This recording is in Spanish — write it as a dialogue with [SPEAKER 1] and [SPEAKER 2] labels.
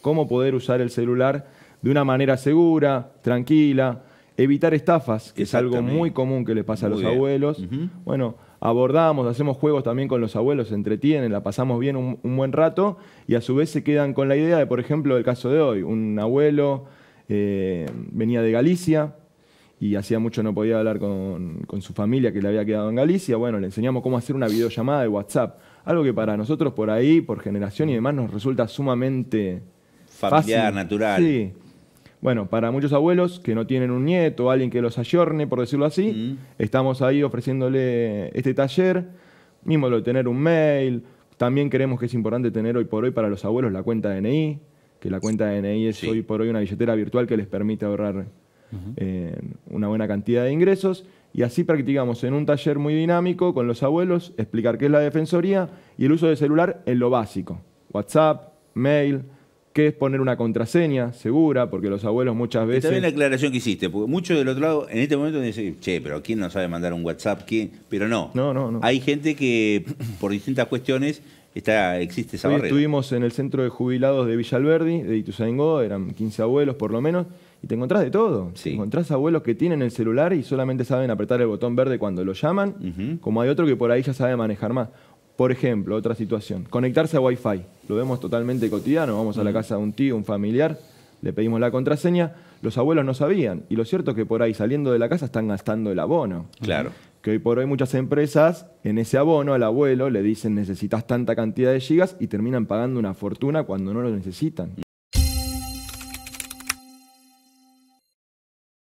[SPEAKER 1] cómo poder usar el celular de una manera segura, tranquila, evitar estafas, que es algo muy común que le pasa a los abuelos. Bueno, abordamos, hacemos juegos también con los abuelos, entretienen, la pasamos bien un, buen rato y a su vez se quedan con la idea de, por ejemplo, el caso de hoy, un abuelo eh, venía de Galicia y hacía mucho no podía hablar con, con su familia que le había quedado en Galicia, bueno, le enseñamos cómo hacer una videollamada de WhatsApp, algo que para nosotros por ahí, por generación y demás, nos resulta sumamente familiar, natural. Sí. Bueno, para muchos abuelos que no tienen un nieto, alguien que los ayorne, por decirlo así, estamos ahí ofreciéndole este taller. Mismo lo de tener un mail. También creemos que es importante tener hoy por hoy para los abuelos la cuenta DNI, que la cuenta DNI es hoy por hoy una billetera virtual que les permite ahorrar eh, una buena cantidad de ingresos. Y así practicamos en un taller muy dinámico con los abuelos explicar qué es la defensoría y el uso de celular en lo básico. WhatsApp, mail, que es poner una contraseña segura, porque los abuelos muchas veces... Está la
[SPEAKER 2] aclaración que hiciste, porque muchos del otro lado en este momento dicen, che, pero ¿quién no sabe mandar un WhatsApp? ¿Quién? Pero no. No, no, no. Hay gente que por distintas cuestiones está, existe esa barrera.
[SPEAKER 1] Estuvimos en el centro de jubilados de Villalverdi, de Ituzaingó, eran 15 abuelos por lo menos, y te encontrás de todo. Sí. encontrás abuelos que tienen el celular y solamente saben apretar el botón verde cuando lo llaman, como hay otro que por ahí ya sabe manejar más. Por ejemplo, otra situación, conectarse a Wi-Fi. Lo vemos totalmente cotidiano, vamos a la casa de un tío, un familiar, le pedimos la contraseña, los abuelos no sabían. Y lo cierto es que por ahí saliendo de la casa están gastando el abono. Claro. Que hoy por hoy muchas empresas en ese abono al abuelo le dicen necesitas tanta cantidad de gigas y terminan pagando una fortuna cuando no lo necesitan.